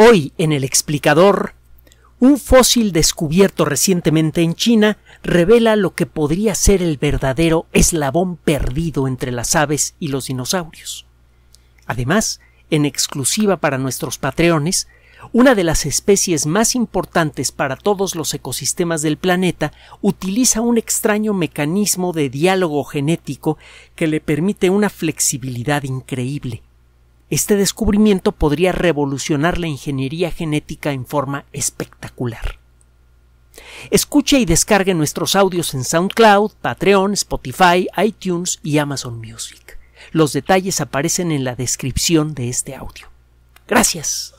Hoy en el explicador, un fósil descubierto recientemente en China revela lo que podría ser el verdadero eslabón perdido entre las aves y los dinosaurios. Además, en exclusiva para nuestros patreones, una de las especies más importantes para todos los ecosistemas del planeta utiliza un extraño mecanismo de diálogo genético que le permite una flexibilidad increíble. Este descubrimiento podría revolucionar la ingeniería genética en forma espectacular. Escuche y descargue nuestros audios en SoundCloud, Patreon, Spotify, iTunes y Amazon Music. Los detalles aparecen en la descripción de este audio. Gracias.